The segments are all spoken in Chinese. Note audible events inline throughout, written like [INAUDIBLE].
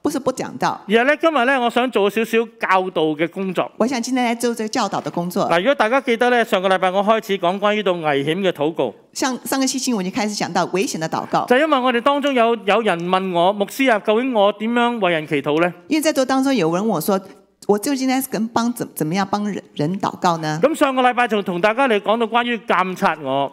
不是不讲到，而系咧今日咧，我想做少少教导嘅工作。我想今天来做个教导的工作。嗱，如果大家记得咧，上个礼拜我开始讲关于到危险嘅祷告。上上个星期我已开始讲到危险嘅祷告。就因为我哋当中有有人问我，牧师啊，究竟我点样为人祈祷咧？因为在座当中有人我说，我究竟咧跟帮怎怎么样帮人人祷告呢？咁上个礼拜就同大家嚟讲到关于监察我。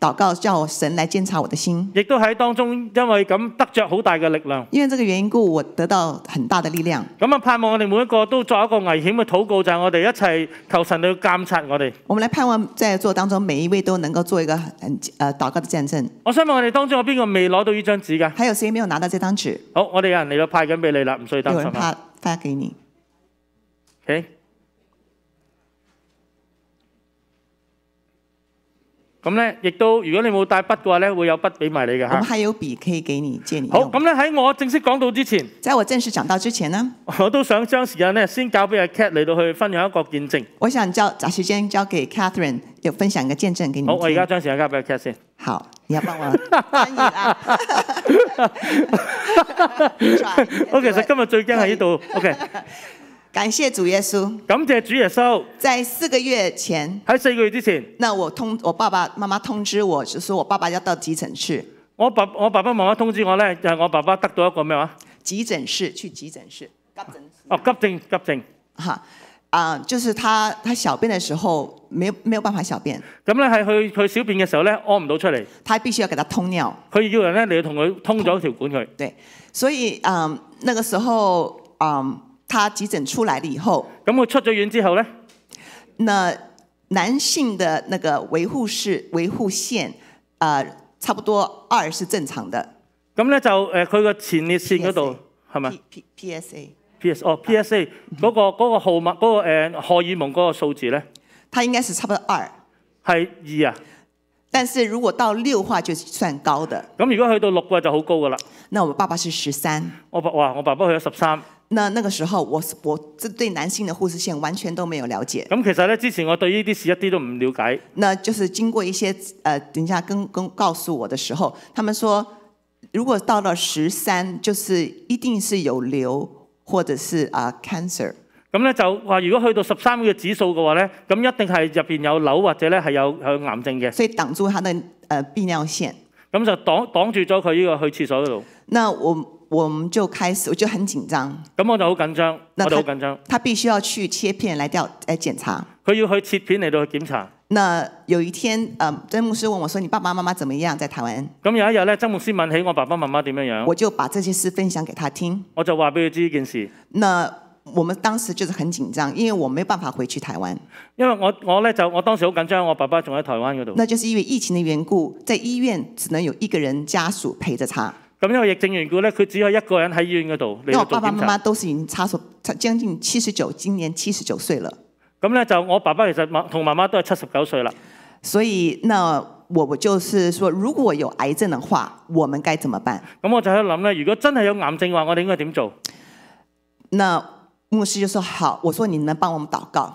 祷告叫我神来监察我的心，亦都喺当中因为咁得着好大嘅力量。因为这个原因故，我得到很大的力量。咁啊，盼望我哋每一个都作一个危险嘅祷告，就系我哋一齐求神去监察我哋。我们来盼望在座当中每一位都能够做一个诶祷告的见证。我想问我哋当中有边个未攞到呢张纸噶？还有谁没有拿到这张纸？好，我哋有人嚟到派紧俾你啦，唔需要担心。有人派发给你，OK。咁咧，亦都如果你冇帶筆嘅話咧，會有筆俾埋你嘅嚇。我還有筆可以給你借你好，咁咧喺我正式講到之前，在我正式講到之前呢，我都想將時間咧先交俾阿 Cat 嚟到去分享一個見證。我想交找時間交給 Catherine 有分享一個見證給你。好，我而家將時間交俾阿 Cat 先。好，一百萬。[LAUGHS] [LAUGHS] 好，[LAUGHS] 其實今日最驚喺呢度。OK。感谢主耶稣，感谢主耶稣。在四个月前，喺四个月之前，那我通我爸爸妈妈通知我，就说我爸爸要到急诊室。我爸我爸爸妈妈通知我咧，就系我爸爸得到一个咩话？急诊室，去急诊室。急诊室哦急症急症。吓，啊，就是他他小便的时候，没有没有办法小便。咁咧系去去小便嘅时候咧，屙唔到出嚟。他必须要给他通尿。佢要人咧，你要同佢通咗条管佢。对，所以嗯，那个时候嗯。他急症出来了以後，咁佢出咗院之後咧，那男性的那个維護室維護線，啊，差不多二是正常的。咁咧就诶，佢個前列腺嗰度係咪 p P S A P S 哦 P S A 嗰個嗰個號碼嗰個荷爾蒙嗰個數字咧，他應該是差不多二，係二啊。但是如果到六話就算高的，咁如果去到六嘅就好高噶啦。那我爸爸是十三，我爸哇，我爸爸去咗十三。那那個時候，我我對男性的護士線完全都沒有了解。咁其實咧，之前我對呢啲事一啲都唔了解。那就是經過一些，等一下跟跟告訴我的時候，他们說，如果到了十三，就是一定是有瘤，或者是啊 cancer。咁咧就話，如果去到十三嘅指數嘅話咧，咁一定係入边有瘤或者咧係有有癌症嘅。所以擋住佢嘅呃泌尿線。咁就擋挡住咗佢呢個去廁所嗰度。那我。我們就開始，我就很緊張，咁我就好緊張，我就好緊張。他必須要去切片來调，来檢查。佢要去切片嚟到去檢查。那有一天，呃，張牧師問我：，说：，你爸爸媽媽怎麼樣在台灣？咁有一日咧，張牧師問起我爸爸媽媽點樣樣，我就把這些事分享給他聽。我就話俾佢知呢件事。那我们當時就是很緊張，因為我沒辦法回去台灣。因為我我咧就我當時好緊張，我爸爸仲喺台灣嗰度。那就是因為疫情的緣故，在醫院只能有一個人家屬陪着他。咁因為疫症完故咧，佢只有一個人喺醫院嗰度因為我爸爸媽媽都是已經差咗，差將近七十九，今年七十九歲了。咁咧就我爸爸其實同媽媽都係七十九歲啦。所以那我我就是說，如果有癌症的話，我們該怎麼辦？咁我就喺度諗咧，如果真係有癌症嘅話，我哋應該點做？那牧師就說：好，我說你能幫我們禱告。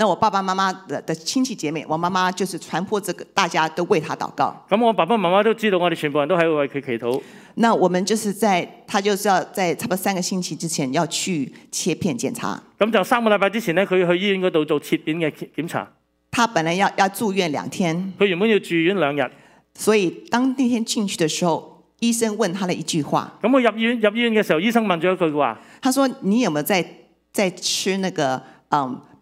那我爸爸媽媽的的親戚姐妹，我媽媽就是傳播這個，大家都為他祷告。咁我爸爸媽媽都知道，我哋全部人都喺度為佢祈禱。那我們就是在他就是要在差不多三個星期之前要去切片檢查。咁就三個禮拜之前呢，佢去醫院嗰度做切片嘅檢查。他本來要要住院兩天。佢原本要住院兩日。所以當那天進去的時候，醫生問他了一句話。咁佢入院入醫院嘅時候，醫生問咗一句话。話：，佢你有話，有在在吃那个嗯？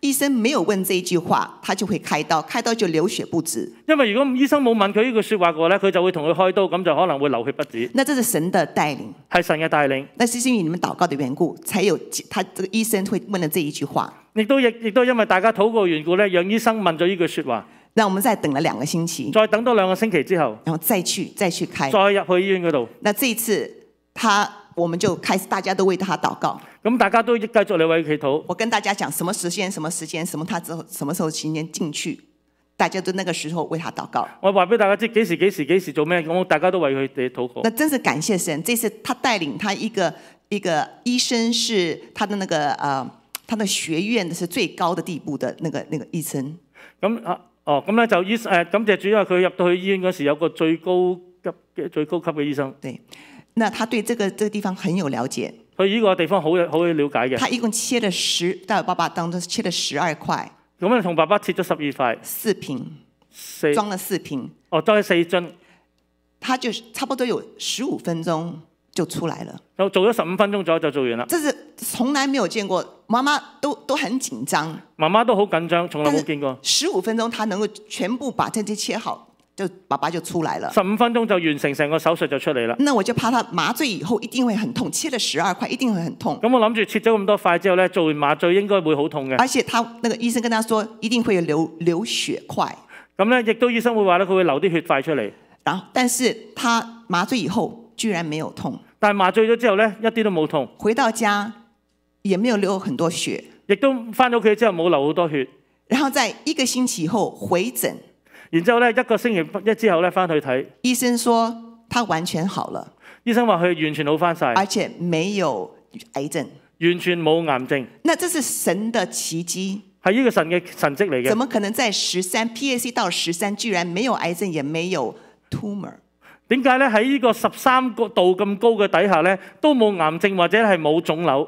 医生没有问这一句话，他就会开刀，开刀就流血不止。因为如果医生冇问佢呢句说话嘅话咧，佢就会同佢开刀，咁就可能会流血不止。那这是神的带领，系神嘅带领。那是因为你们祷告的缘故，才有他这个医生会问了这一句话。亦都亦亦都因为大家祷告缘故咧，让医生问咗呢句说话。那我们再等了两个星期，再等多两个星期之后，然后再去再去开，再入去医院嗰度。那这一次，他我们就开始，大家都为他祷告。咁大家都继续嚟为佢祈祷。我跟大家讲，什么时间，什么时间，什么他之后，什么时候先先进去，大家都那个时候为他祷告。我话俾大家知，几时几时几时做咩，咁大家都为佢哋祷告。那真是感谢神，这次他带领他一个一个医生，是他的那个呃他的学院是最高的地步的那个那个医生。咁啊，哦，咁咧就医诶，感谢主，因为佢入到去医院嗰时有个最高级嘅最高级嘅医生。对，那他对这个这个地方很有了解。佢呢個地方好有好了解嘅。他一共切了十，帶爸爸當中切了十二塊。咁樣同爸爸切咗十二塊。四瓶。裝了四瓶。哦，裝咗四樽。他就差不多有十五分鐘就出來了。就做咗十五分鐘左右就做完啦。這是從來沒有見過，媽媽都都很緊張。媽媽都好緊張，從來冇見過。十五分鐘，他能夠全部把這些切好。就爸爸就出来了，十五分鐘就完成成個手術就出嚟啦。那我就怕他麻醉以後一定會很痛，切了十二塊一定會很痛。咁我諗住切咗咁多塊之後咧，做完麻醉應該會好痛嘅。而且他那個醫生跟佢说一定會流流血塊。咁咧，亦都醫生會話咧，佢會流啲血塊出嚟。然，但是他麻醉以後居然沒有痛。但係麻醉咗之後咧，一啲都冇痛。回到家，也沒有流很多血。亦都翻咗屋企之後冇流好多血。然後在一個星期後回診。然之后咧，一个星期一之后咧，翻去睇，医生说他完全好了。医生话佢完全好翻晒，而且没有癌症，完全冇癌症。那这是神的奇迹，系呢个神嘅神迹嚟嘅。怎么可能在十三 PAC 到十三，居然没有癌症，也没有 tumor？点解咧？喺呢个十三个度咁高嘅底下咧，都冇癌症或者系冇肿瘤。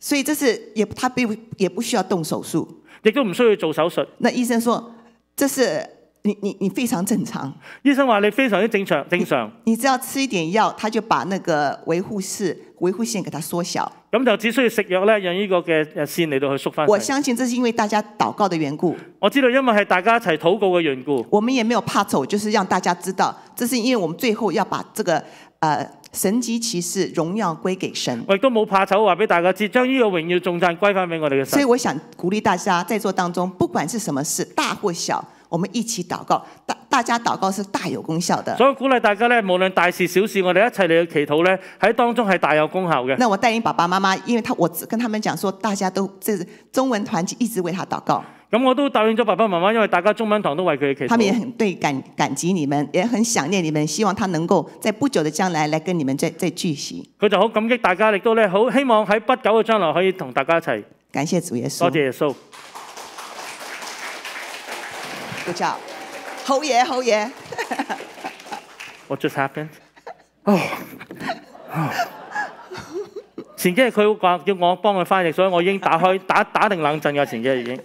所以这是也，他必，也不需要动手术，亦都唔需要做手术。那医生说这是。你你你非常正常，醫生話你非常之正常，正常。你只要吃一點藥，他就把那個維護室維護線給它縮小。咁就只需要食藥咧，讓呢個嘅誒線嚟到去縮翻。我相信這是因為大家禱告的緣故。我知道因為係大家一齊禱告嘅緣故。我们也没有怕醜，就是讓大家知道，這是因為我们最後要把这個呃。神級奇事榮耀歸給神。我亦都冇怕醜，話俾大家知，將呢個榮耀重間歸翻俾我哋嘅神。所以我想鼓勵大家在座當中，不管係什麼事，大或小。我们一起祷告，大大家祷告是大有功效的。所以鼓励大家咧，无论大事小事，我哋一齐嚟去祈祷咧，喺当中系大有功效嘅。那我带领爸爸妈妈，因为他我跟他们讲说，大家都这中文团一直为他祷告。咁我都答应咗爸爸妈妈，因为大家中文堂都为佢祈。他们也很对感感激你们，也很想念你们，希望他能够在不久的将来来跟你们再再聚齐。佢就好感激大家，亦都咧好希望喺不久嘅将来可以同大家一齐感谢主耶稣，多谢耶稣。好嘢，好嘢，w h a t just happened？前幾日佢會叫我幫佢翻译，所以我已經打开打 [LAUGHS] 打定冷震噶。前幾日已經。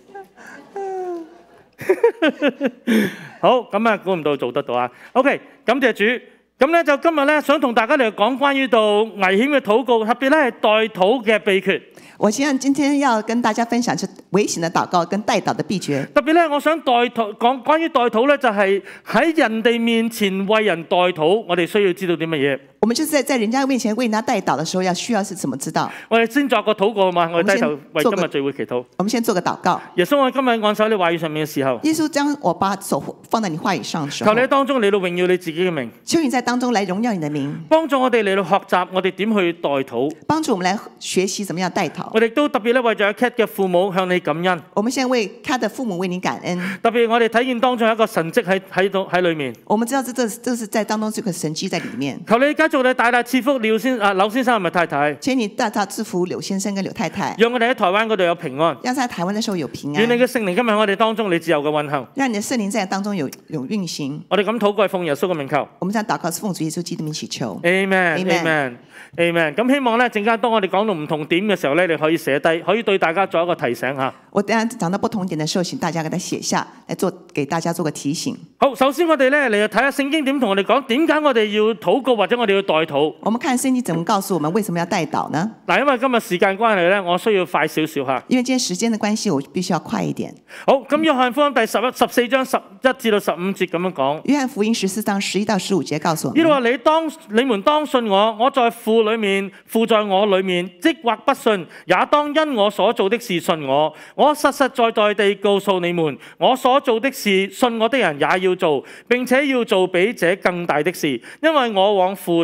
[LAUGHS] 好，咁啊估唔到做得到啊！OK，感謝主。咁咧就今日咧想同大家嚟讲关于到危险嘅祷告，特别咧系代祷嘅秘诀。我希望今天要跟大家分享就危险嘅祷告跟代祷嘅秘诀。特别咧，我想代祷讲关于代祷咧，就系喺人哋面前为人代祷，我哋需要知道啲乜嘢？我们就是在在人家面前为家代祷的时候，要需要是怎么知道？我哋先作个祷告嘛，我低头为今日聚会祈祷。我们先做个祷告。耶稣，我今日按手你话语上面嘅时候。耶稣将我把手放在你话语上求你喺当中嚟到荣耀你自己嘅名。求你在当中嚟荣耀你的名。帮助我哋嚟到学习我哋点去代祷。帮助我们嚟学习怎么样代祷。我哋都特别咧为咗 Cat 嘅父母向你感恩。我们现在为他的父母为你感恩。特别我哋体验当中有一个神迹喺喺度喺里面。我们知道这这这是在当中这个神迹在里面。求你做你大大赐福，廖先啊，柳先生系咪太太？请你大大赐福，刘先生跟刘太太。让我哋喺台湾嗰度有平安。让他喺台湾嘅时候有平安。愿你嘅圣灵今日我哋当中，你自由嘅运行。让你嘅圣灵在当中有有运行。我哋咁祷告系奉耶稣嘅名求。我们想祷告奉主耶稣基督名祈求。Amen，Amen，Amen。咁希望咧，阵间当我哋讲到唔同点嘅时候咧，你可以写低，可以对大家做一个提醒吓。我等下讲到不同点嘅时候，请大家给他写下来，做给大家做个提醒。好，首先我哋咧嚟睇下圣经点同我哋讲，点解我哋要祷告或者我哋？要代祷。我们看圣经怎么告诉我们为什么要代祷呢？嗱，因为今日时间关系咧，我需要快少少吓。因为今日时间的关系，我必须要快一点。好，咁约翰福音第十一十四章十一至到十五节咁样讲。约翰福音十四章十一到十五节告诉我呢度话你当你们当信我，我在父里面，父在我里面。即或不信，也当因我所做的事信我。我实实在在地告诉你们，我所做的事，信我的人也要做，并且要做比这更大的事，因为我往父。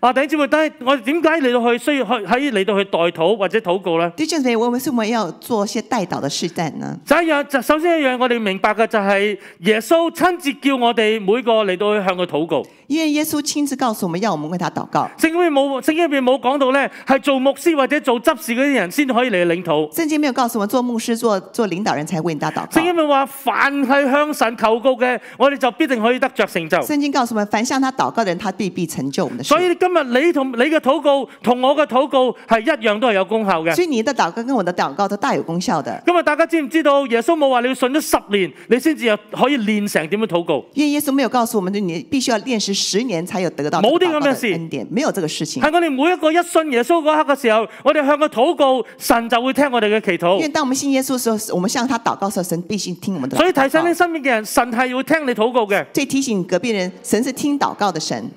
我第一知会，但系我点解嚟到去需要去喺嚟到去代祷或者祷告咧？弟兄姊妹，我为什么要做一些代祷的事情呢？就一样，就首先一样，我哋明白嘅就系耶稣亲自叫我哋每个嚟到去向佢祷告，因为耶稣亲自告诉我们要我们为他祷告。圣经冇圣经入边冇讲到咧，系做牧师或者做执事嗰啲人先可以嚟领土。圣经没有告诉我们做牧师、做做领导人才为你打祷告。圣经话凡系向神求告嘅，我哋就必定可以得着成就。圣经告诉我们，凡向他祷告嘅人，他必必成就我们的。所以。今日你同你嘅祷告同我嘅祷告系一样都系有功效嘅。所以你的祷告跟我的祷告都大有功效的。今日大家知唔知道耶稣冇话你要信咗十年，你先至可以练成点样祷告？因耶稣没有告诉我们，你必须要练习十年才有得到。冇啲咁嘅事，没有这个事情。系我哋每一个一信耶稣嗰刻嘅时候，我哋向佢祷告，神就会听我哋嘅祈祷。因为当我们信耶稣嘅时候，我们向他祷告时候，神必先听我们的。所以提醒你身边嘅人，神系会听你祷告嘅。即提醒隔壁人，神是听祷告的神。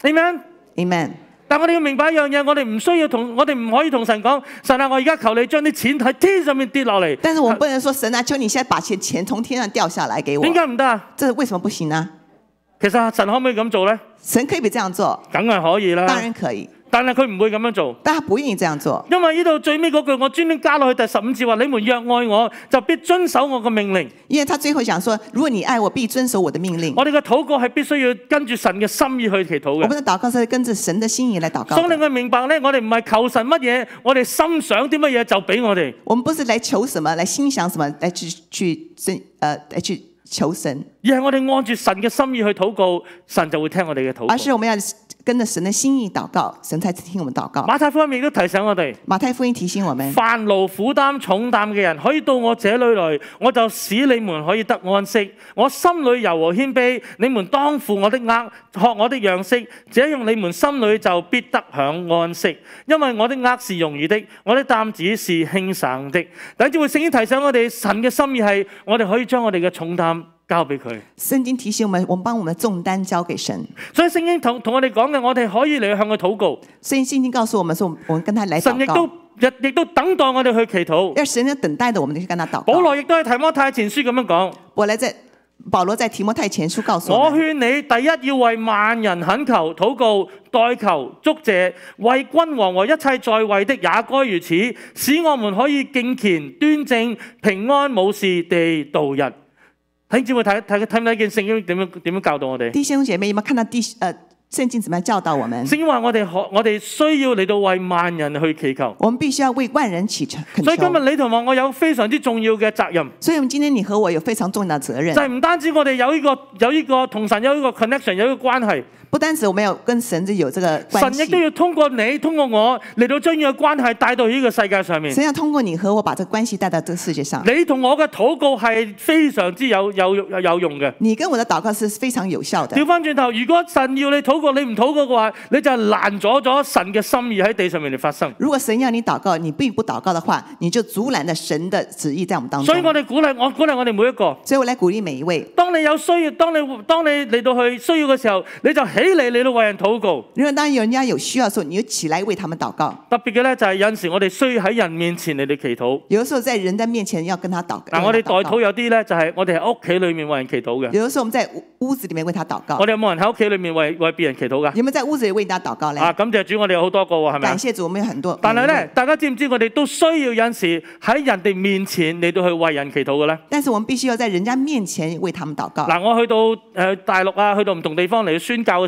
点 n 明 n 但我哋要明白一样嘢，我哋唔需要同，我哋唔可以同神讲，神啊，我而家求你将啲钱喺天上面跌落嚟。但是我不能说神啊，求你现在把钱钱从天上掉下来给我。点解唔得啊？这是为什么不行呢？其实神可唔可以咁做咧？神可以俾这样做，梗系可以啦，当然可以。但系佢唔会咁样做。但他不愿意这样做。因为呢度最尾嗰句，我专门加落去第十五节话：，你们若爱我，就必遵守我嘅命令。因为他最后想说：，如果你爱我，必遵守我的命令。我哋嘅祷告系必须要跟住神嘅心意去祈祷嘅。我们的祷告是跟着神嘅心意来祷告。所以我明白咧，我哋唔系求神乜嘢，我哋心想啲乜嘢就俾我哋。我们不是来求什么，来心想什么，来去去真，诶，来去求神，而系我哋按住神嘅心意去祷告，神就会听我哋嘅祷告。而叔我咩要跟着神的心意祷告，神才听我们祷告。马太福音亦都提醒我哋，马太福音提醒我们，烦劳负担重担嘅人可以到我这里来，我就使你们可以得安息。我心里柔和谦卑，你们当负我的轭，学我的样式，这样你们心里就必得享安息。因为我的轭是容易的，我的担子是轻省的。等住会圣经提醒我哋，神嘅心意系我哋可以将我哋嘅重担。交俾佢。圣经提醒我们，我们帮我们的重担交给神。所以圣经同同我哋讲嘅，我哋可以嚟向佢祷告。圣经圣经告诉我们说，我们跟他嚟神亦都日亦都等待我哋去祈祷。而神呢等待的，我们去跟他祷告。保罗亦都喺提摩太前书咁样讲。我喺只保罗在提摩太前书告诉我，我劝你第一要为万人恳求祷告代求祝谢，为君王和一切在位的也该如此，使我们可以敬虔端正平安无事地度日。睇姊妹睇睇睇唔睇见圣经点样点样教导我哋？弟兄姐妹有冇看到第诶圣经怎样教导我们？圣经话我哋学我哋需要嚟到为万人去祈求。我们必须要为万人祈求。所以今日你同我，我有非常之重要嘅责任。所以我们今天你和我有非常重要嘅责任。就唔单止我哋有呢个有呢个同神有呢个 connection 有呢个关系。不单止我们有跟神子有这个关系，神亦都要通过你，通过我嚟到将呢个关系带到呢个世界上面。神要通过你和我把这关系带到这世界上。你同我嘅祷告系非常之有有有用嘅。你跟我的祷告是非常有效嘅。调翻转头，如果神要你祷告，你唔祷告嘅话，你就拦阻咗神嘅心意喺地上面嚟发生。如果神要你祷告，你并不祷告的话，你就阻拦了神的旨意在我们当中。所以我哋鼓励我鼓励我哋每一个，所以我嚟鼓励每一位。当你有需要，当你当你嚟到去需要嘅时候，你就。起嚟，你都为人祷告。因为当人家有需要时候，你就起来为他们祷告。特别嘅咧，就系有阵时我哋需要喺人面前嚟哋祈祷。有时候在人嘅面前要跟他祷。嗱，我哋代祷有啲咧，就系我哋喺屋企里面为人祈祷嘅。有的时候我们在屋子里面为他祷告。我哋有冇人喺屋企里面为为别人祈祷噶？有冇在屋子里为他祷告咧？啊，咁就主，我哋有好多个喎，系咪？感谢主，我们有很多。但系咧，大家知唔知我哋都需要有阵时喺人哋面前嚟到去为人祈祷嘅咧？但是我们必须要在人家面前为他们祷告。嗱，我去到诶大陆啊，去到唔同地方嚟宣教。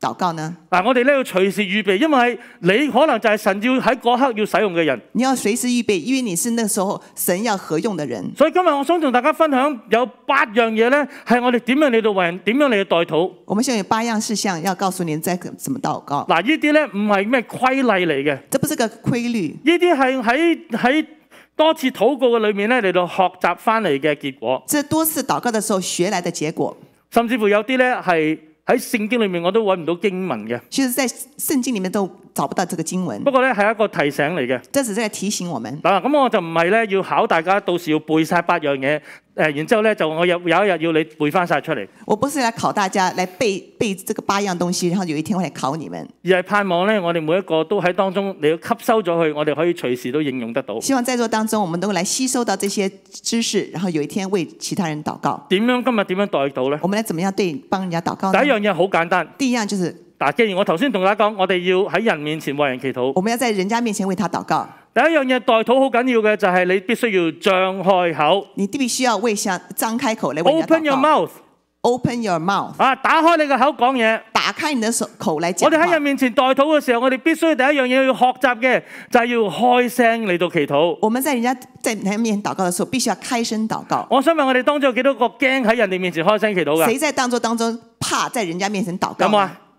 祷告呢？嗱，我哋咧要随时预备，因为你可能就系神要喺嗰刻要使用嘅人。你要随时预备，因为你是那时候神要合用嘅人。所以今日我想同大家分享有八样嘢咧，系我哋点样嚟到为人，点样嚟到代祷。我们现在有八样事项要告诉您，即怎么祷告。嗱，呢啲咧唔系咩规例嚟嘅。这不是个规律。呢啲系喺喺多次祷告嘅里面咧嚟到学习翻嚟嘅结果。这多次祷告嘅时候学来嘅结果。甚至乎有啲咧系。喺圣经里面我都揾唔到经文嘅。其实，在圣经里面都。找不到這個經文。不過咧，係一個提醒嚟嘅。這是提醒我們。嗱，咁我就唔係咧，要考大家，到時要背晒八樣嘢。诶，然之後咧，就我有有一日要你背翻晒出嚟。我不是来考大家，来背背这個八樣東西，然後有一天我来考你們。而係盼望咧，我哋每一個都喺當中，你要吸收咗去，我哋可以隨時都應用得到。希望在座當中，我們都来吸收到這些知識，然後有一天為其他人祷告。點樣今日點樣待到咧？我们來怎么樣对幫人家祷告？第一樣嘢好簡單。第一樣就是。嗱，既然我頭先同大家講，我哋要喺人面前為人祈禱。我们要在人家面前為他禱告。第一樣嘢代禱好緊要嘅就係你必須要张開口。你必須要為先張開口嚟。Open your mouth. Open your mouth. 啊，打開你個口講嘢。打開你的口口我哋喺人面前代禱嘅時候，我哋必須第一樣嘢要學習嘅就係要開聲嚟到禱祷。我们在人家在人面前禱告嘅時候，必須要開聲禱告。我想問我哋當中有幾多個驚喺人哋面前開聲禱告嘅？誰在當作当中怕在人家面前禱告？有冇啊？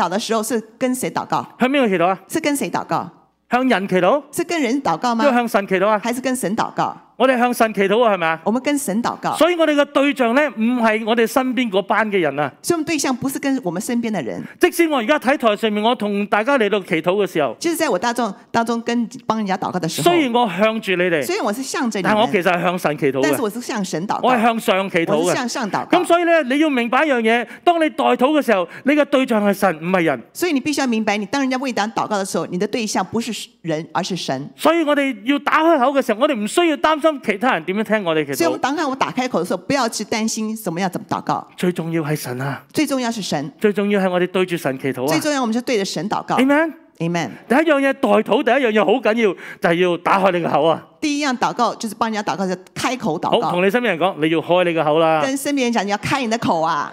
祷的时候是跟谁祷告？向边个祈祷啊？是跟谁祷告？向人祈祷？是跟人祷告吗？要向神祈祷啊？还是跟神祷告？我哋向神祈祷啊，系咪啊？我们跟神祷告。所以我哋嘅对象咧，唔系我哋身边嗰班嘅人啊。所以我对象不是跟我们身边嘅人。即使我而家睇台上面，我同大家嚟到祈祷嘅时候，就是在我大众当中跟帮人家祷告嘅时候。虽然我向住你哋，虽然我是向着你，但我其实系向神祈祷。但是我是向神祷，我系向上祈祷嘅。向上祷。咁所以咧，你要明白一样嘢，当你代祷嘅时候，你嘅对象系神，唔系人。所以你必须要明白，你当人家为党祷告嘅时候，你的对象不是人，而是神。所以我哋要打开口嘅时候，我哋唔需要担心。咁其他人点样听我哋？其实所以，我等下我打开口嘅时候，不要去担心怎么样，怎么祷告。最重要系神啊！最重要系神。最重要系我哋对住神祈祷啊！最重要，我们就对着神祷告。Amen。Amen。第一样嘢代祷，第一样嘢好紧要，就系要打开你个口啊！第一样祷告就是帮人家祷告，就开口祷告。好，同你身边人讲，你要开你个口啦。跟身边人讲，你要开你嘅口啊！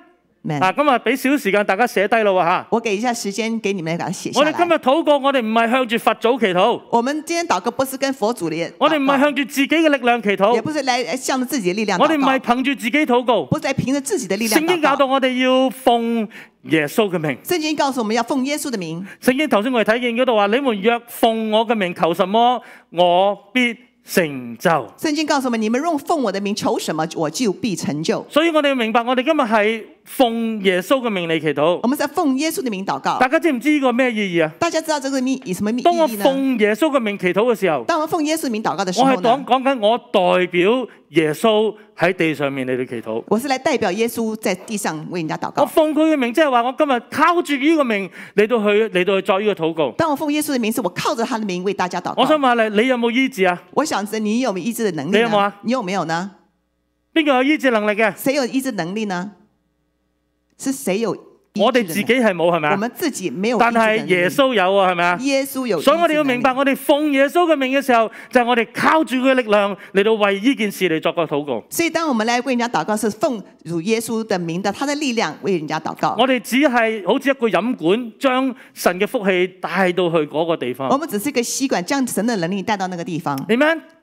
嗱，咁啊，俾少时间大家写低咯，吓。我给一下时间给你们，嚟家我哋今日祷告，我哋唔系向住佛祖祈祷。我们今天祷告不是跟佛祖我哋唔系向住自己嘅力量祈祷。也不是嚟向住自己嘅力量我哋唔系凭住自己祷告。不是凭住自己嘅力量。圣经教导我哋要奉耶稣嘅名。圣经告诉我们要奉耶稣嘅名。圣经头先我哋睇见嗰度话：，你们若奉我嘅名求什么，我必成就。圣经告诉我们，你们若奉我的名求什么，我就必成就。所以我哋明白，我哋今日系。奉耶稣嘅名嚟祈祷，我们在奉耶稣嘅名祷告。大家知唔知呢个咩意义啊？大家知道这个意以什么意？当我奉耶稣嘅名祈祷嘅时候，当我奉耶稣名祷告嘅时候，我系讲讲紧我代表耶稣喺地上面嚟到祈祷。我是来代表耶稣在地上为人家祷告。我奉佢嘅名，即系话我今日靠住呢个名嚟到去嚟到去作呢个祷告。当我奉耶稣嘅名是我靠着他嘅名为大家祷告。我想问下你，你有冇医治啊？我想知你有冇医治嘅能力？你有冇啊？你有没有呢？边个有医治能力嘅？谁有医治能力呢？是谁有？我哋自己系冇系咪啊？我们自己没有，但系耶稣有啊，系咪啊？耶稣有，所以我哋要明白，我哋奉耶稣嘅名嘅时候，就系我哋靠住佢嘅力量嚟到为呢件事嚟作个祷告。所以当我们嚟为人家祷告，是奉主耶稣的名的，他的力量为人家祷告。我哋只系好似一个饮管，将神嘅福气带到去嗰个地方。我们只是一个吸管，将神的能力带到那个地方。你们。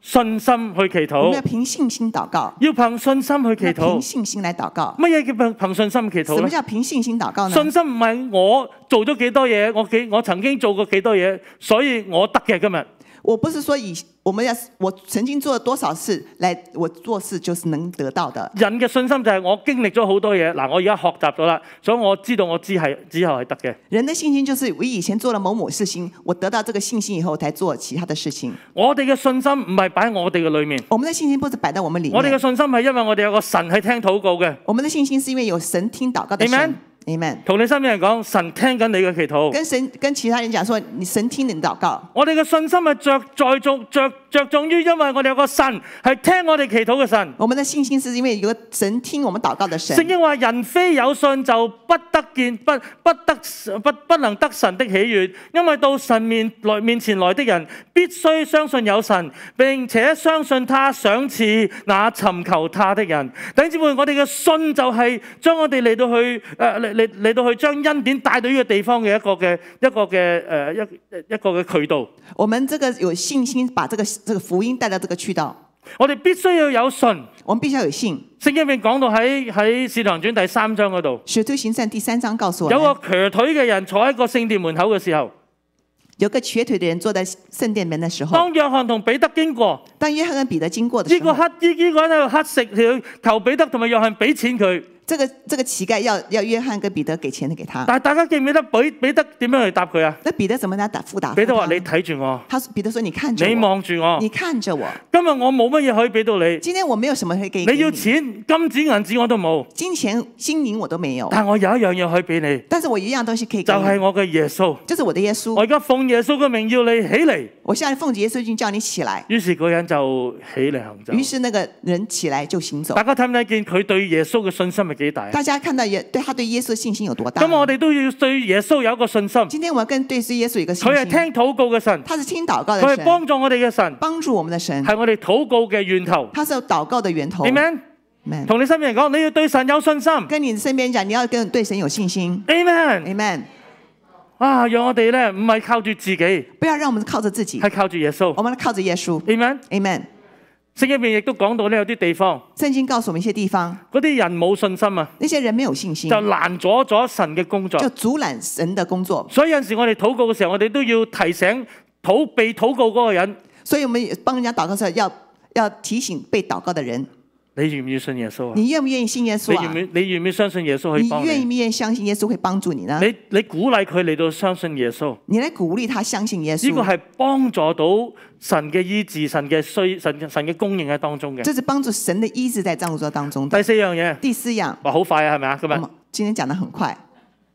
信心去祈祷。我们要凭信心祷告。要凭信心去祈祷。凭信心来祷告。乜嘢叫凭凭信心祈祷什么叫凭信心祷告呢？信心唔系我做咗几多嘢，我几我曾经做过几多嘢，所以我得嘅今日。我不是说以我们要我曾经做了多少事，来我做事就是能得到的。人嘅信心就系我经历咗好多嘢嗱，我而家学习咗啦，所以我知道我知系之后系得嘅。人的信心就是我以前做了某某事情，我得到这个信心以后才做其他的事情。我哋嘅信心唔系摆喺我哋嘅里面。我们的信心不是摆在我们里面。我哋嘅信心系因为我哋有个神系听祷告嘅。我们的信心是因为有神听祷告。a m 同你身边人讲，神听紧你嘅祈祷。跟神跟其他人讲说，你神听你祷告。我哋嘅信心系着在重，着着重于，因为我哋有个神系听我哋祈祷嘅神。我们的信心是因为有个神听我们祷告的神。圣经话人非有信就不得见，不不得不不能得神的喜悦，因为到神面来面前来的人必须相信有神，并且相信他赏赐那寻求他的人。弟兄姊妹，我哋嘅信就系将我哋嚟到去诶。嚟嚟到去将恩典带到呢个地方嘅一个嘅一个嘅诶一一个嘅渠道。我们这个有信心把这个这个福音带到这个渠道。我哋必须要有信，我们必须要有信。圣经里讲到喺喺使徒传第三章嗰度。使徒行传第三章告诉我，有个瘸腿嘅人坐喺个圣殿门口嘅时候，有个瘸腿嘅人坐在圣殿门嘅时候。当约翰同彼得经过，当约翰跟彼得经过嘅时候，呢个乞呢呢个人喺度乞食，佢求彼得同埋约翰俾钱佢。这个这个乞丐要要约翰跟彼得给钱给他，但系大家记唔记得彼彼得点样去答佢啊？那彼得怎么答答？复答？彼得话：你睇住我。他彼得说：你看着我。你望住我。你看着我。今日我冇乜嘢可以俾到你。今天我没有什么可以给你。你要钱、金子、银子我都冇。金钱、金银我都没有。但我有一样嘢可以俾你。但是我一样东西可以。就系我嘅耶稣。就是我的耶稣。我而家奉耶稣嘅名要你起嚟。我现在奉住耶稣已经叫你起来。于是嗰人就起嚟行走。于是那个人起来就行走。大家睇唔睇见佢对耶稣嘅信心？大家看到耶对他对耶稣信心有多大？咁我哋都要对耶稣有一个信心。今天我要跟对耶稣有一个信心。佢系听祷告嘅神，他是听祷告嘅神，帮助我哋嘅神，帮助我们嘅神，系我哋祷告嘅源头。他是祷告嘅源头。Amen。同你身边人讲，你要对神有信心。跟你身边讲，你要跟对神有信心。Amen。Amen。啊，让我哋咧唔系靠住自己，不要让我们靠着自己，系靠住耶稣。我们靠着耶稣。Amen。Amen。圣经一边亦都讲到咧，有啲地方圣经告诉我们一些地方，嗰啲人冇信心啊，那些人没有信心，就拦阻咗神嘅工作，就阻拦神的工作。所以有阵时我哋祷告嘅时候，我哋都要提醒祷被祷告嗰个人。所以，我们帮人家祷告时，要要提醒被祷告的人。你愿唔愿意信耶稣啊？你愿唔愿意信耶稣啊？你愿唔你愿唔相信耶稣可以？你愿意唔愿相信耶稣会帮助你呢？你你鼓励佢嚟到相信耶稣。你嚟鼓励他相信耶稣。呢个系帮助到神嘅医治、神嘅需、神神嘅供应喺当中嘅。这是帮助神嘅医治在张屋当中。第四样嘢。第四样。哇，好快啊，系咪啊？今日今天讲得很快。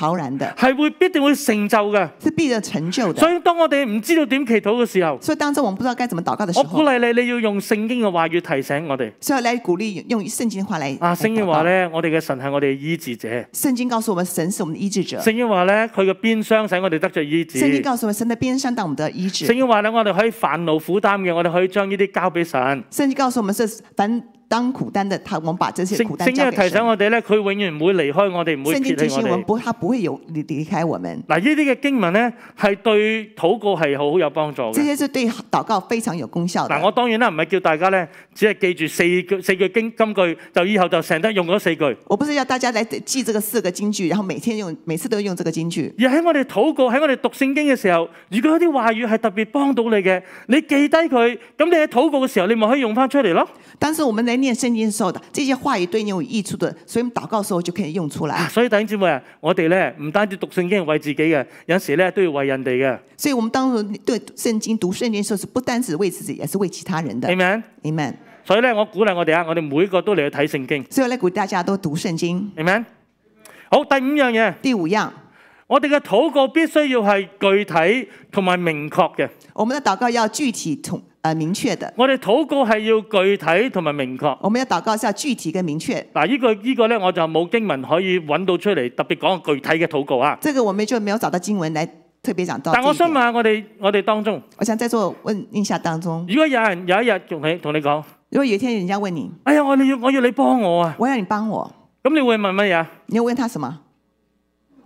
超然的系会必定会成就嘅，是必然成就嘅。所以当我哋唔知道点祈祷嘅时候，所以当中我们不知道该怎么祷告的时候，我鼓励你，你要用圣经嘅话语提醒我哋。所以嚟鼓励用圣经话嚟。啊，圣经话咧，我哋嘅神系我哋嘅医治者。圣经告诉我们，神是我们的医治者。圣经话咧，佢嘅边伤使我哋得着医治。圣经告诉我们，神的边伤带我们得医治。圣经话咧，我哋可以烦恼负担嘅，我哋可以将呢啲交俾神。圣经告诉我们是神。当苦单的，他我们把这些苦单交俾神。提醒我哋咧，佢永远唔会离开我哋，唔会撇弃我哋。圣神不，他不会有离离开我们。嗱，呢啲嘅经文咧，系对祷告系好有帮助嘅。这些是对祷告非常有功效。嗱，我当然啦，唔系叫大家咧，只系记住四句四句经金句，就以后就成日用嗰四句。我不是要大家来记这个四个金句，然后每天用，每次都用这个金句。而喺我哋祷告、喺我哋读圣经嘅时候，如果有啲话语系特别帮到你嘅，你记低佢，咁你喺祷告嘅时候，你咪可以用翻出嚟咯。但是我们嚟。念圣经的时候的这些话语对你有益处的，所以我们祷告时候就可以用出来。所以弟兄姊妹啊，我哋咧唔单止读圣经为自己嘅，有时咧都要为人哋嘅。所以，我们当时对圣经读圣经时候，是不单止为自己，也是为其他人的。Amen。Amen。所以咧，我鼓励我哋啊，我哋每一个都嚟去睇圣经。所以咧，鼓励大家都读圣经。Amen。好，第五样嘢。第五样。我哋嘅祷告必须要系具体同埋明确嘅。我们的祷告要具体同诶明确的。我哋祷告系要具体同埋明确。我们要祷告要具体跟明确。嗱，呢个呢个咧，我就冇经文可以揾到出嚟，特别讲具体嘅祷告啊。这个我们就没有找到经文来特别讲到。但我想问下我哋我哋当中。我想在座问一下当中。如果有人有一日仲你同你讲，如果有一天人家问你，哎呀，我哋要我要你帮我啊，我要你帮我。咁你会问乜嘢你要问他什么？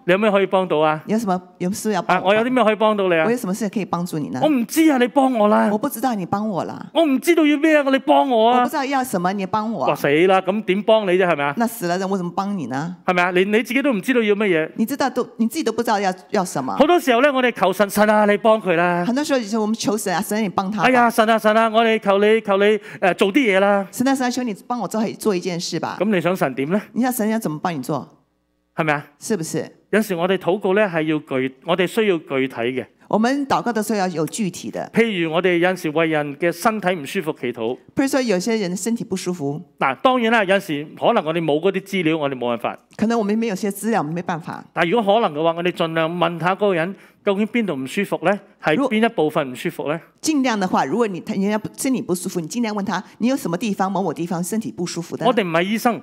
你有咩可以帮到啊？有什么有事要帮？我有啲咩可以帮到你啊？我有什么事可以帮助你呢？我唔知啊，你帮我啦！我不知道你帮我啦。我唔知道要咩，我你帮我啊！我不知道要什么，你帮我。哇死啦！咁点帮你啫？系咪啊？那死了，我怎么帮你呢？系咪啊？你你自己都唔知道要乜嘢？你知道都你自己都不知道要要什么？好多时候咧，我哋求神神啊，你帮佢啦。很多时候，我们求神啊，神你帮他。哎呀，神啊神啊，我哋求你求你诶，做啲嘢啦。神啊神啊，求你帮我做做一件事吧。咁你想神点咧？你想神要怎么帮你做？系咪啊？是不是？有时我哋祷告咧，系要具，我哋需要具体嘅。我们祷告的时候要有具体的。譬如我哋有阵时为人嘅身体唔舒服祈祷。譬如说，有些人身体不舒服。嗱，当然啦，有阵时可能我哋冇嗰啲资料，我哋冇办法。可能我们没有些资料，没办法。但系如果可能嘅话，我哋尽量问下嗰个人，究竟边度唔舒服咧？系边一部分唔舒服咧？尽量的话，如果你人家身体不舒服，你尽量问他，你有什么地方某某地方身体不舒服？我哋唔系医生。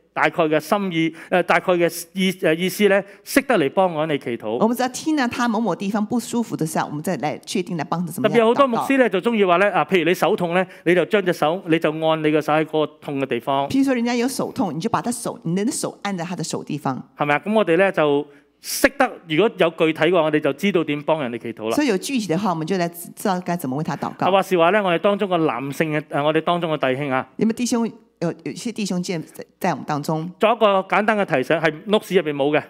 大概嘅心意，誒大概嘅意誒意思咧，識得嚟幫我哋祈禱。我們在聽啊，他某某地方不舒服的時候，我們再嚟確定嚟幫佢。特別好多牧師咧，就中意話咧，啊，譬如你手痛咧，你就將隻手，你就按你個手喺個痛嘅地方。譬如說人家有手痛，你就把他手，你的手按在他的手地方，係咪啊？咁我哋咧就識得，如果有具體嘅話，我哋就知道點幫人哋祈禱啦。所以有具體嘅話，我們就來知道該怎麼為他禱告。話是話咧，我哋當中個男性嘅，誒我哋當中嘅弟兄啊。有冇弟兄？有有些弟兄在在我们当中，做一个简单嘅提醒，系屋师入边冇嘅。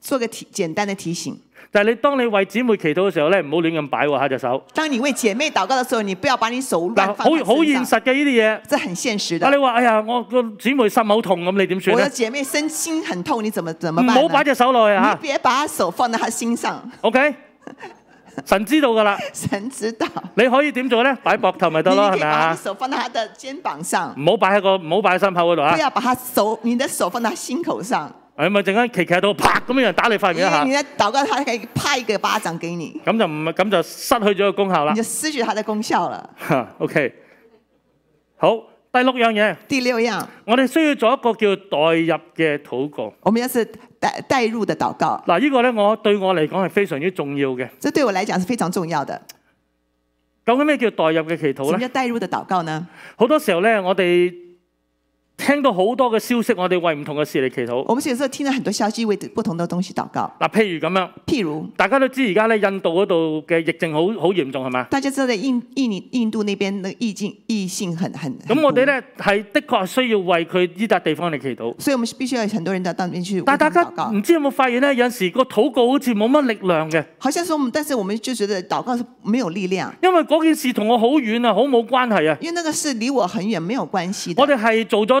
做个提简单的提醒。但系你当你为姊妹祈祷嘅时候咧，唔好乱咁摆喎，下只手。当你为姐妹祷告嘅时候，你不要把你手攞。好好现实嘅呢啲嘢。这很现实的。但你话，哎呀，我个姊妹心好痛咁，你点算我的姐妹身心很痛，你怎么怎么？唔好摆只手落去吓。你别把手放在她心上。OK。[LAUGHS] [LAUGHS] 神知道噶啦，神知道。你可以点做咧？摆膊头咪得咯，系咪啊？手放到他的肩膀上，唔好摆喺个，唔好摆喺身口嗰度啊！不要把他手，你的手放到心口上。系咪？间音，其喺到啪咁样打你块面啊！祷告，他可以拍一个巴掌给你。咁就唔系，咁就失去咗功效啦。你就失去佢的功效了。吓 o k 好，第六样嘢。第六样。我哋需要做一个叫代入嘅祷告。我们要食。代代入的祷告嗱，呢个咧我对我嚟讲系非常之重要嘅。这对我来讲是非常重要的。竟咩叫代入嘅祈祷咧？什么代入的祷告呢？好多时候咧，我哋。听到好多嘅消息，我哋为唔同嘅事嚟祈祷。我们有时候听到很多消息，为不同的东西祷告。嗱，譬如咁样。譬如。大家都知而家咧，印度嗰度嘅疫症好好严重，系嘛？大家知道印印尼印度那边嘅疫症疫性很很。咁我哋咧系的确需要为佢呢笪地方嚟祈祷。所以，我们必须要很多人到当边去。但大家唔知有冇发现咧，有阵时个祷告好似冇乜力量嘅。好像说，但是我们就觉得祷告是没有力量。因为嗰件事同我好远啊，好冇关系啊。因为那个事离我很远，没有关系。我哋系做咗。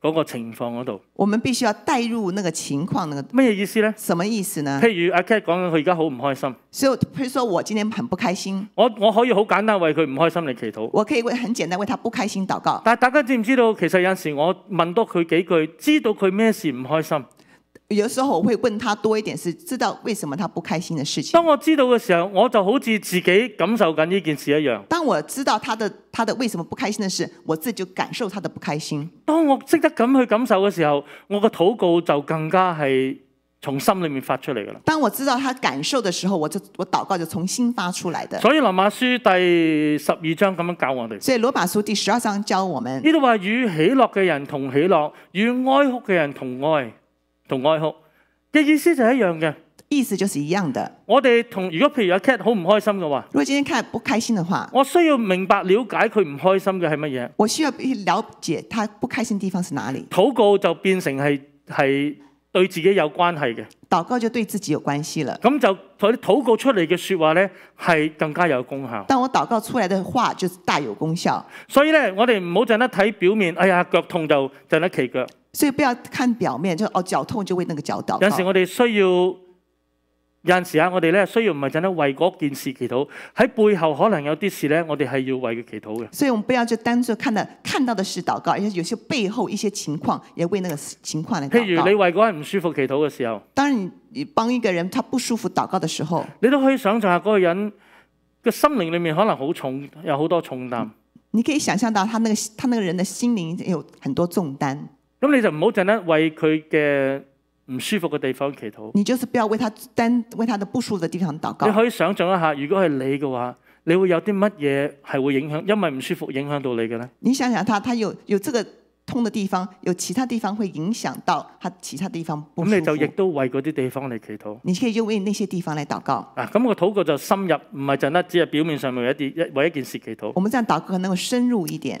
嗰個情況嗰度，我們必須要帶入那個情況。那個咩意思咧？什麼意思呢？譬如阿 k a t 講緊，佢而家好唔開心。所以譬如說，我今天很不開心。我我可以好簡單為佢唔開心嚟祈禱。我可以為很簡單為他不開心禱告。但大家知唔知道，其實有陣時我問多佢幾句，知道佢咩事唔開心？有时候我会问他多一点，是知道为什么他不开心的事情。当我知道嘅时候，我就好似自己感受紧呢件事一样。当我知道他的他的为什么不开心的事，我自己就感受他的不开心。当我识得咁去感受嘅时候，我嘅祷告就更加系从心里面发出嚟噶啦。当我知道他感受的时候，我就我祷告就从心发出来的。所以罗马书第十二章咁样教我哋。所以罗马书第十二章教我们呢？度话与喜乐嘅人同喜乐，与哀哭嘅人同哀。同哀哭嘅意思就系一样嘅，意思就是一样嘅。我哋同如果譬如阿 cat 好唔开心嘅话，如果今天 cat 不开心的话，我需要明白了解佢唔开心嘅系乜嘢。我需要了解他不开心地方是哪里。祷告就变成系系对自己有关系嘅，祷告就对自己有关系了。咁就佢祷告出嚟嘅说话咧，系更加有功效。但我祷告出来的话就大有功效。所以咧，我哋唔好净得睇表面。哎呀，脚痛就净得企脚。所以不要看表面，就哦脚痛就为那个脚祷。有阵时我哋需要，有阵时啊我哋咧需要唔系净系为嗰件事祈祷，喺背后可能有啲事咧，我哋系要为佢祈祷嘅。所以我们不要就单做看到看到的事祷告，而有些背后一些情况，也为那个情况嚟譬如你为嗰个人唔舒服祈祷嘅时候，当然你帮一个人他不舒服祷告的时候，你都可以想象下嗰个人个心灵里面可能好重，有好多重担。你可以想象到他那个他那个人的心灵有很多重担。咁你就唔好淨係為佢嘅唔舒服嘅地方祈禱。你就是不要為他單為他的不舒服的地方禱告。你可以想象一下，如果係你嘅話，你會有啲乜嘢係會影響，因為唔舒服影響到你嘅咧？你想想，他他有有這個痛嘅地方，有其他地方會影響到他其他地方咁你就亦都為嗰啲地方嚟祈禱。你可以就為那些地方嚟禱告。啊，咁個禱告就深入，唔係淨係只係表面上有一啲一為一件事祈禱。我們這樣禱告能會深入一點。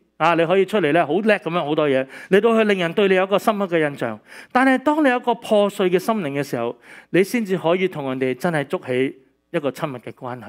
啊！你可以出嚟咧，好叻咁样好多嘢，嚟到去令人对你有一个深刻嘅印象。但系当你有一个破碎嘅心灵嘅时候，你先至可以同人哋真系捉起一个亲密嘅关系。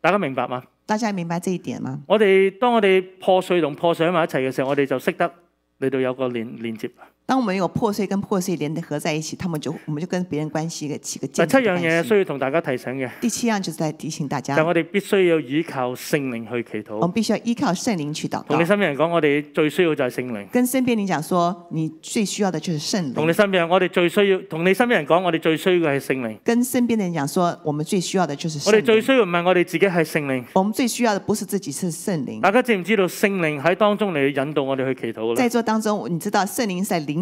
大家明白吗？大家明白这一点吗？我哋当我哋破碎同破碎喺埋一齐嘅时候，我哋就识得你到有个连连接。当我们有破碎跟破碎連合在一起，他们就我们就跟别人关系嘅几个第七样嘢需要同大家提醒嘅。第七样就是在提醒大家，但我哋必须要依靠圣灵去祈祷。我必须要依靠圣灵去祷告。同你身边人讲，我哋最需要就系圣灵。跟身边人讲说，你最需要的就是圣灵。同你身边，我哋最需要同你身边人讲，我哋最需要嘅系圣灵。跟身边人讲我哋最需要的就是。我哋最需要唔系我哋自己系圣灵。我们最需要的不是自己，是圣灵。大家知唔知道圣灵喺当中嚟引导我哋去祈祷嘅？在座当中，你知道圣在灵。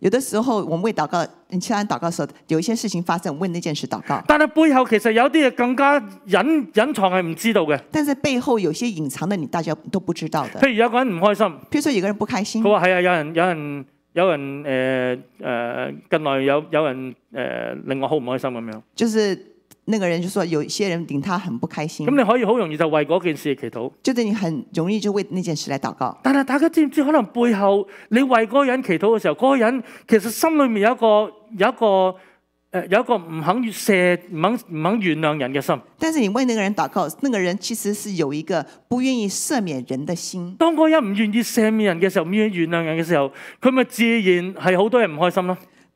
有的時候，我们為祷告，其他人祷告時候，有一些事情發生，我為那件事祷告。但係背後其實有啲嘢更加隱隐藏係唔知道嘅。但是背後有些隱藏的，你大家都不知道的。譬如有個人唔開心，譬如說有個人不開心。佢啊，係啊，有人有人有人誒誒近來有有人誒令我好唔開心咁樣。就是。那个人就说，有一些人令他很不开心。咁你可以好容易就为嗰件事祈祷，就等你很容易就为那件事来祷告。但系大家知唔知可能背后你为嗰个人祈祷嘅时候，嗰个人其实心里面有一个有一个诶有一个唔肯赦、唔肯唔肯原谅人嘅心。但是你为那个人祷告，那个人其实是有一个不愿意赦免人的心。当嗰个人唔愿意赦免人嘅时候，唔愿意原谅人嘅时候，佢咪自然系好多人唔开心咯。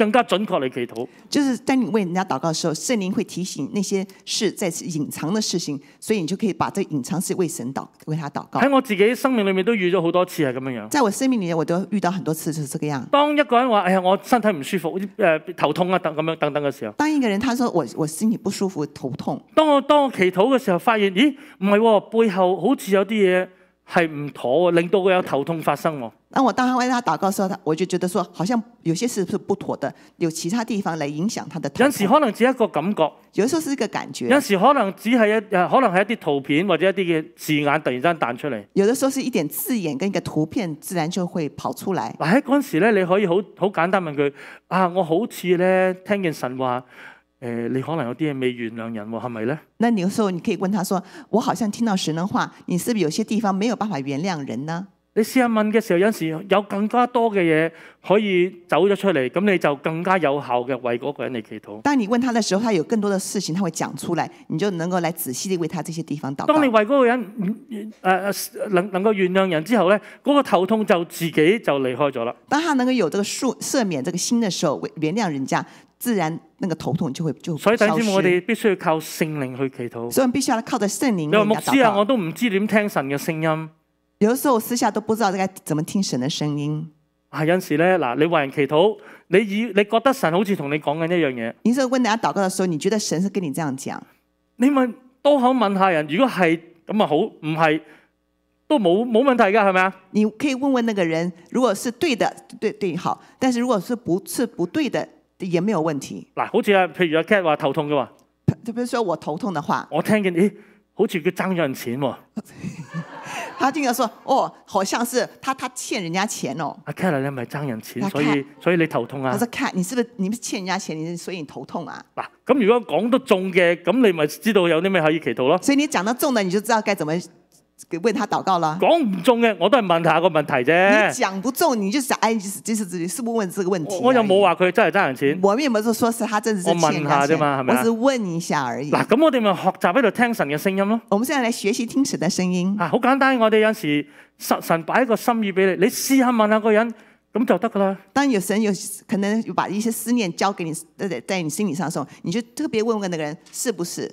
更加準確嚟祈禱，就是在你為人家祷告時候，聖靈會提醒那些事在隱藏的事情，所以你就可以把这隱藏事為神祷，為他祷告。喺我自己生命裏面都遇咗好多次係咁樣樣，在我生命裏面我都遇到很多次是这个樣。當一個人話：，哎呀，我身體唔舒服，誒頭痛啊，等咁样等等嘅時候，當一個人，他說我我身體不舒服，頭痛。当我當我祈禱嘅時候，發現咦唔係喎，背後好似有啲嘢係唔妥喎，令到我有頭痛發生喎。当我当他为他祷告时候，我就觉得说，好像有些事是不妥的，有其他地方来影响他的有时可能只一个感觉，有时候是一个感觉。有时可能只系一，可能系一啲图片或者一啲嘅字眼突然间弹出嚟。有的时候是一点字眼跟一个图片，自然就会跑出来。喺嗰时咧，你可以好好简单问佢：啊，我好似咧听见神话，诶，你可能有啲嘢未原谅人，系咪咧？那有时候你可以问他说：我好像听到神的话，你是不是有些地方没有办法原谅人呢？你试下问嘅时候，有时有更加多嘅嘢可以走咗出嚟，咁你就更加有效嘅为嗰个人嚟祈祷。当你问他嘅时候，他有更多嘅事情，他会讲出来，你就能够来仔细地为他这些地方祷告。当你为嗰个人诶能能够原谅人之后咧，嗰个头痛就自己就离开咗啦。当他能够有这个恕赦免这个心嘅时候，原谅人家，自然那个头痛就会就所以首先我哋必须要靠圣灵去祈祷。所以必须要靠住圣灵。你话牧师啊，我都唔知点听神嘅声音。有时候私下都不知道该怎么听神的声音。啊，有阵时咧，嗱，你为人祈祷，你以你觉得神好似同你讲紧一样嘢。你如问大家祷告的时候，你觉得神是跟你这样讲？你问多口问下人，如果系咁啊好，唔系都冇冇问题噶，系咪啊？你可以问问那个人，如果是对的，对对好；但是如果是不是不对的，也没有问题。嗱，好似啊，譬如阿 Cat 话头痛嘅话，[LAUGHS] 就比如说我头痛的话，我听见咦，好似佢争咗人钱喎。[LAUGHS] 他竟然说：哦，好像是他，他欠人家钱哦。啊，看 e 你咪争人钱，所以所以你头痛啊。他说：“看你是不是，你是欠人家钱，所以你头痛啊。嗱，咁如果讲得中嘅，咁你咪知道有啲咩可以祈祷咯。所以你讲到中的，你就知道该怎么。给问他祷告啦，讲唔中嘅我都系问下个问题啫。你讲不中，你就想，哎，n g l 即是自己是不问这个问题。我又冇话佢真系争人钱。我们又冇就说是他真系借钱。我问下啫嘛，系咪？我是问一下而已。嗱，咁我哋咪学习喺度听神嘅声音咯。我们现在嚟学习听神嘅声音。啊，好简单，我哋有时神摆一个心意俾你，你试下问下个人，咁就得噶啦。当有神有可能有把一些思念交给你，喺在你心理上，时候，你就特别问问那个人是不是？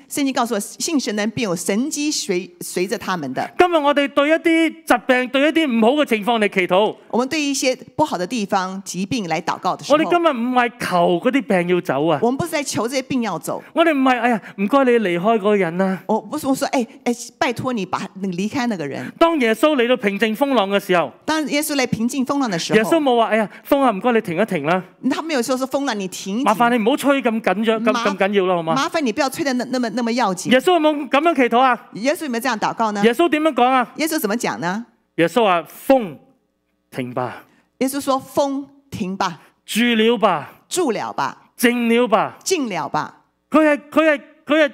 甚至告诉我，信神能必有神机随随着他们的。今日我哋对一啲疾病，对一啲唔好嘅情况嚟祈祷。我们对一些不好的地方、疾病来祷告的时候。我哋今日唔系求嗰啲病要走啊。我们不是在求这些病要走。我哋唔系，哎呀，唔该你离开嗰个人啦。我不是，我说，哎哎，拜托你把你离开那个人。当耶稣嚟到平静风浪嘅时候。当耶稣嚟平静风浪嘅时候。耶稣冇话，哎呀，风啊，唔该你停一停啦。他没有说是风浪，你停。麻烦你唔好吹咁紧张，咁咁紧要啦，好吗？麻烦你不要吹得那那么那。咁么要紧？耶稣有冇咁样祈祷啊？耶稣有冇这样祷告呢？耶稣点样讲啊？耶稣怎么讲呢？耶稣话风停吧。耶稣说风停吧，住了吧，住了吧，静了吧，静了吧。佢系佢系佢系。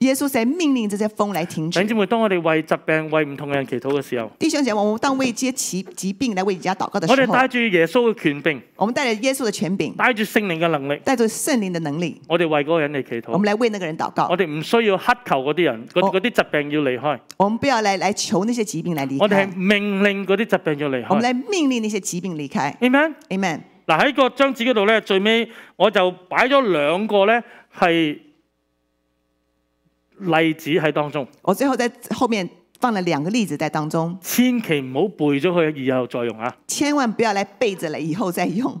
耶稣在命令这些风来停止。弟兄姊妹，当我哋为疾病、为唔同嘅人祈祷嘅时候，弟兄姐，我当为啲疾疾病来为人家祷告嘅时候，我哋带住耶稣嘅权柄，我们带着耶稣嘅权柄，带住圣灵嘅能力，带住圣灵的能力，我哋为嗰个人嚟祈祷。我们来为那个人祷告。我哋唔需要乞求嗰啲人，嗰啲疾病要离开。我们不要来来求那些疾病来离开。我哋系命令嗰啲疾病要离开。我们来命令那些疾病离开。Amen，Amen。嗱喺个张纸嗰度咧，最尾我就摆咗两个咧系。例子喺當中，我最後在後面放了兩個例子在當中，千祈唔好背咗佢，以後再用啊！千萬不要嚟背着嚟，以後再用。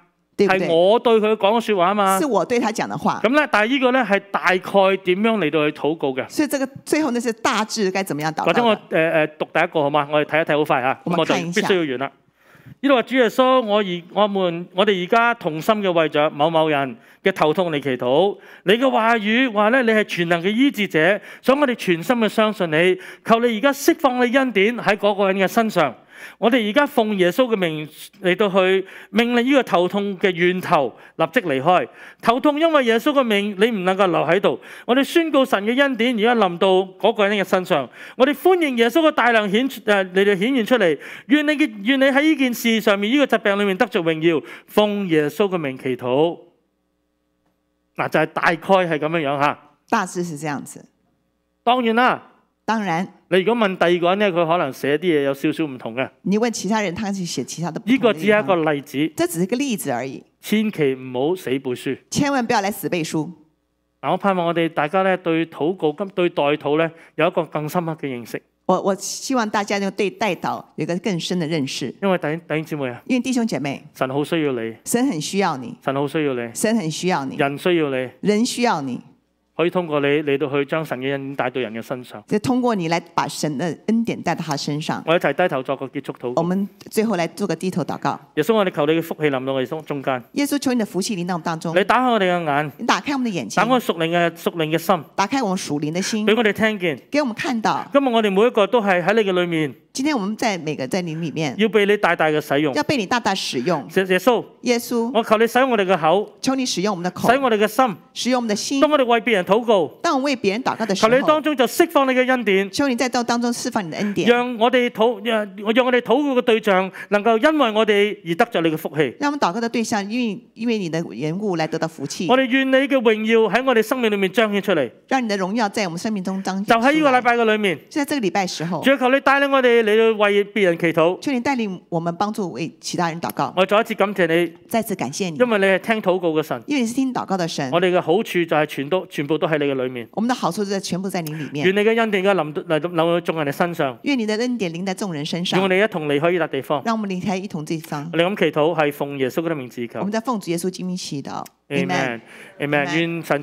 系我对佢讲嘅说话啊嘛，是我对他讲的话。咁咧，但系呢个咧系大概点样嚟到去祷告嘅？所以，这个最后呢，是大致该怎么样祷告？或者我诶诶读第一个好嘛？我哋睇一睇好快吓，咁我就必须要完啦。呢度话主耶稣，我而我们我哋而家同心嘅为咗某某人嘅头痛嚟祈祷，你嘅话语话咧，你系全能嘅医治者，所以我哋全心嘅相信你，求你而家释放你恩典喺嗰个人嘅身上。我哋而家奉耶稣嘅命嚟到去命令呢个头痛嘅源头立即离开头痛，因为耶稣嘅命你唔能够留喺度。我哋宣告神嘅恩典而家临到嗰个人嘅身上，我哋欢迎耶稣嘅大量显诶，嚟到显现出嚟。愿你嘅愿你喺呢件事上面呢个疾病里面得着荣耀。奉耶稣嘅命祈祷，嗱就系大概系咁样样吓。大致是这样子。当然啦。当然，你如果问第二个人咧，佢可能写啲嘢有少少唔同嘅。你问其他人，他就写其他的。呢个只系一个例子，这只是个例子而已。千祈唔好死背书，千万不要嚟死背书。嗱，我盼望我哋大家咧对祷告、跟对代祷咧有一个更深刻嘅认识。我我希望大家咧对代祷有个更深的认识。因为弟兄弟兄姊妹啊，因为弟兄姐妹，神好需要你，神很需要你，神好需要你，神很需要你，人需要你，人需要你。可以通过你嚟到去将神嘅恩带到人嘅身上。就通过你来把神嘅恩典带到他身上。我一齐低头作个结束祷告。我们最后来做个低头祷告。耶稣，我哋求你嘅福气临到我哋中中间。耶稣，求你嘅福气临到我们当中。你打开我哋嘅眼，你打开我们嘅眼睛。打开属灵嘅属灵嘅心，打开我们属灵嘅心。俾我哋听见，给我们看到。今日我哋每一个都系喺你嘅里面。今天我们在每个在你里面，要被你大大嘅使用，要被你大大使用。谢耶稣，耶稣，我求你使用我哋嘅口，求你使用我们的口。使用我哋嘅心，使用我们的心。当我哋为别人。祷告。当我为别人祷告的时候，神你当中就释放你嘅恩典。求你在这当中释放你的恩典，让我哋祷，我让我哋祷告嘅对象能够因为我哋而得着你嘅福气。让我们祷告的对象因因为你的缘故来得到福气。我哋愿你嘅荣耀喺我哋生命里面彰显出嚟。让你的荣耀在我们生命中彰显。就喺呢个礼拜嘅里面。就在这个礼拜时候。主求你带领我哋嚟为别人祈祷。求你带领我们帮助为其他人祷告。我再一次感谢你。再次感谢你。因为你系听祷告嘅神。因为你是听祷告的神。我哋嘅好处就系全都全。部都喺你嘅里面。我们的好处就系全部在你里面。愿你嘅恩典而家临到临到众人嘅身上。愿你的恩典临在众人身上。愿我哋一同离开呢笪地方。让我们离开一同地方。你咁祈祷系奉耶稣嘅名字求。我们在奉主耶稣基督祈祷。阿门。阿门。愿神。